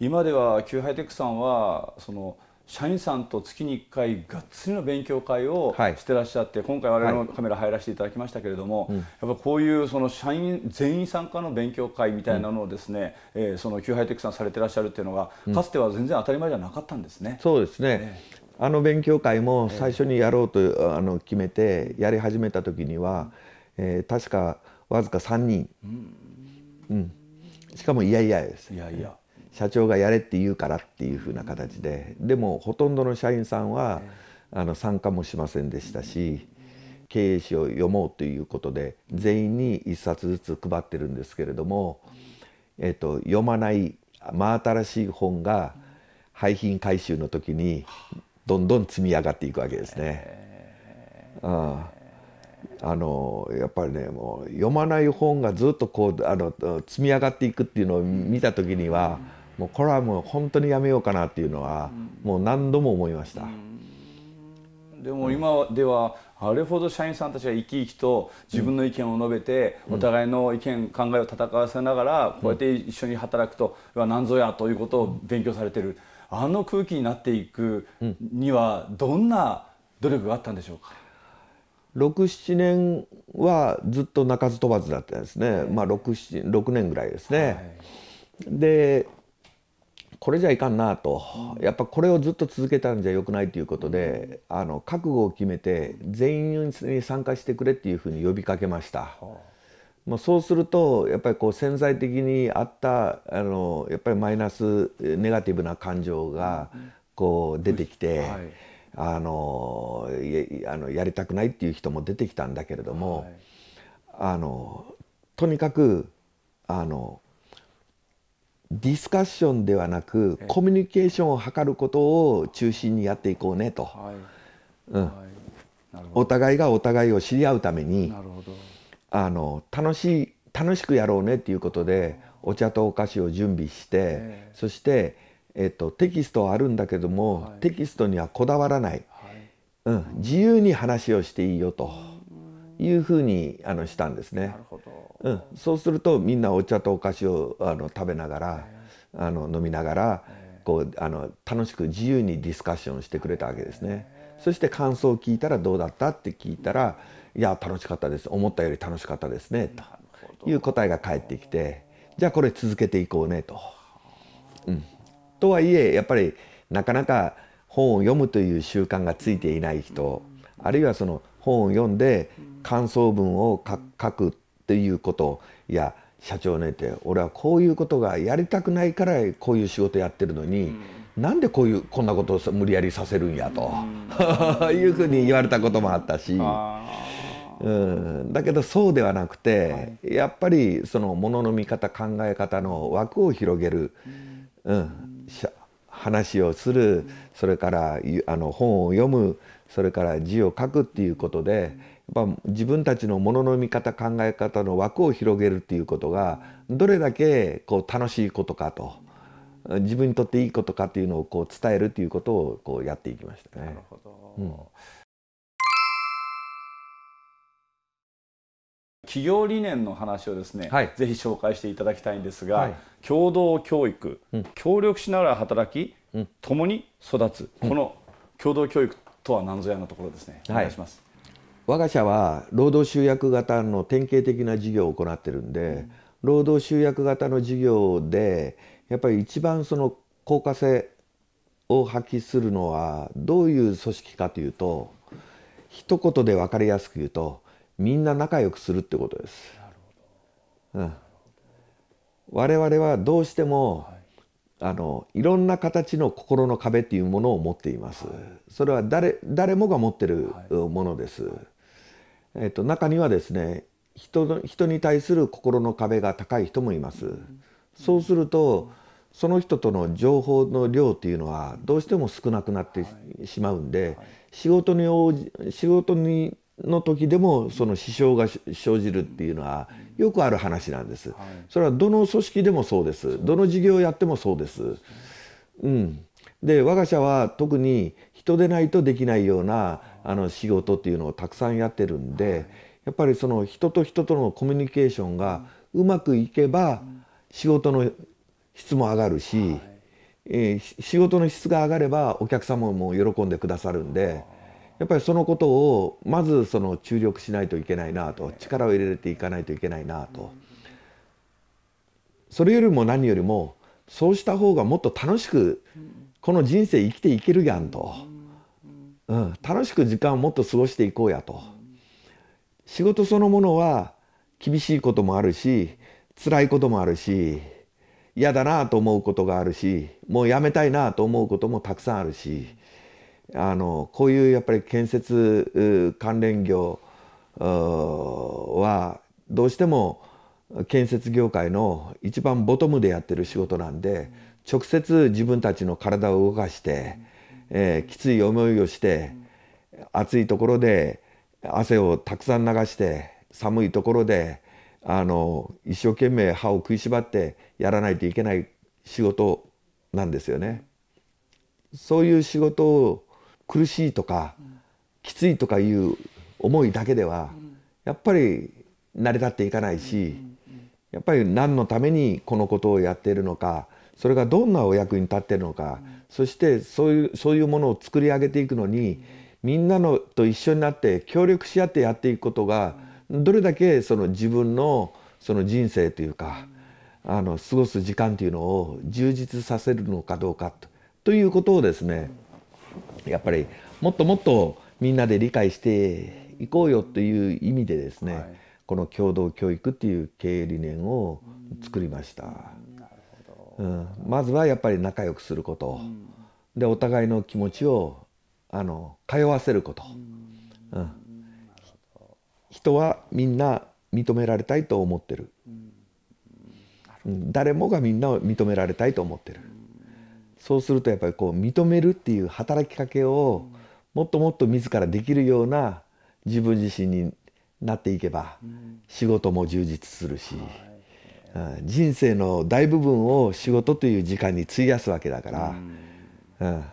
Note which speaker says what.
Speaker 1: 今では Q ハイテックさんはその社員さんと月に1回がっつりの勉強会をしてらっしゃって、はい、今回我々のカメラ入らせていただきましたけれども、はい、やっぱこういうその社員全員参加の勉強会みたいなのをですね、うん、えー、その Q ハイテクさんされてらっしゃるっていうのがかつては全然当たり前じゃなかったんですね。うん、そうですね、え
Speaker 2: ー、あの勉強会も最初にやろうとあの決めてやり始めた時には、えー、確かわずか3人、うん、うん、しかもいやいやです。いやいや社長がやれって言うからっていうふうな形ででもほとんどの社員さんはあの参加もしませんでしたし経営誌を読もうということで全員に1冊ずつ配ってるんですけれども、えー、と読まない真新しい本が廃品回収の時にどんどん積み上がっていくわけですね。ああのやっぱりねもう読まない本がずっとこうあの積み上がっていくっていうのを見た時には。うんもうこれはもう本当にやめようかなっていうのは、もう何度も思いました。
Speaker 1: でも今ではあれほど社員さんたちが生き生きと自分の意見を述べてお互いの意見考えを戦わせながらこうやって一緒に働くとは何ぞやということを勉強されてるあの空気になっていくにはどんな努力があったんでしょうか
Speaker 2: 67年はずっと鳴かず飛ばずだったんですね、まあ、6, 6年ぐらいですね。はい、でこれじゃいかんなと、やっぱこれをずっと続けたんじゃよくないということで、あの覚悟を決めて全員に参加してくれっていうふうに呼びかけました。まあ、そうするとやっぱりこう潜在的にあったあのやっぱりマイナスネガティブな感情がこう出てきて、はい、あのあのやりたくないっていう人も出てきたんだけれども、はい、あのとにかくあのディスカッションではなくコミュニケーションを図ることを中心にやっていこうねと、はいうん、はい、お互いがお互いを知り合うためにあの楽しい楽しくやろうねっていうことでお茶とお菓子を準備して、えー、そして、えっと、テキストはあるんだけども、はい、テキストにはこだわらない、はい、うん、自由に話をしていいよと。いうふうにあのしたんですね。うん、そうするとみんなお茶とお菓子をあの食べながら、あの飲みながら、こうあの楽しく自由にディスカッションしてくれたわけですね。そして感想を聞いたらどうだったって聞いたら、いや楽しかったです。思ったより楽しかったですねという答えが返ってきて、じゃあこれ続けていこうねと。うん、とはいえやっぱりなかなか本を読むという習慣がついていない人、あるいはその本を読んで感想文を書くっていうこといや社長ねって俺はこういうことがやりたくないからこういう仕事やってるのに、なんでこういうこんなことを無理やりさせるんやと、うん、いうふうに言われたこともあったし。うん、だけどそうではなくて、はい、やっぱりそのものの見方考え方の枠を広げる、うん、うん、話をする、それからあの本を読むそれから字を書くっていうことでやっぱ自分たちのものの見方考え方の枠を広げるっていうことがどれだけこう楽しいことかと自分にとっていいことかっていうのをこう伝えるっていうことをこうやっていきましたね。なるほど、うん
Speaker 1: 企業理念の話をですね、はい、ぜひ紹介していただきたいんですが、はい、共同教育、うん、協力しながら働き、うん、共に育つ、この共同教育とは何ぞやのところですね、お願いします、
Speaker 2: 我が社は労働集約型の典型的な事業を行ってるんで、うん、労働集約型の事業でやっぱり一番その効果性を発揮するのはどういう組織かというと一言で分かりやすく言うとみんな仲良くするってことです。うん、我々はどうしても、はいあのいろんな形の心の壁っていうものを持っています、はい、それは誰誰もが持ってるものです、はい、えっと、中にはですね人の人に対する心の壁が高い人もいます、うん、そうすると、その人との情報の量っていうのはどうしても少なくなってしまうんで、仕事に応じ仕事にの時でもその支障が生じるっていうのはよくある話なんです、それはどの組織でもそうですどの事業をやってもそうです。うん、で我が社は特に人でないとできないようなあの仕事っていうのをたくさんやってるんで、やっぱりその人と人とのコミュニケーションがうまくいけば仕事の質も上がるし、え仕事の質が上がればお客様も喜んでくださるんで。やっぱりそのことをまずその注力しないといけないなと力を入れていかないといけないなとそれよりも何よりもそうした方がもっと楽しくこの人生生きていけるやんと、うん、楽しく時間をもっと過ごしていこうやと仕事そのものは厳しいこともあるし辛いこともあるし嫌だなと思うことがあるしもうやめたいなと思うこともたくさんあるし。あのこういうやっぱり建設関連業はどうしても建設業界の一番ボトムでやってる仕事なんで直接自分たちの体を動かして、えきつい思いをして暑いところで汗をたくさん流して寒いところであの一生懸命歯を食いしばってやらないといけない仕事なんですよね。そういう仕事を苦しいとか、きついとかいう思いだけでは、やっぱり成り立っていかないし、やっぱり何のためにこのことをやっているのかそれがどんなお役に立っているのか、そしてそういうそういうものを作り上げていくのに、みんなのと一緒になって協力し合ってやっていくことが、どれだけその自分のその人生というか、あの過ごす時間というのを充実させるのかどうかということをですね、やっぱりもっともっとみんなで理解していこうよという意味でですね、はい、この共同教育っていう経営理念を作りました。うん、うん、まずはやっぱり仲良くすること、うん、でお互いの気持ちをあの通わせること、うん、うん、人はみんな認められたいと思ってるる、誰もがみんなを認められたいと思ってる、そうするとやっぱりこう認めるっていう働きかけをもっともっと自らできるような自分自身になっていけば仕事も充実するし、人生の大部分を仕事という時間に費やすわけだから、うん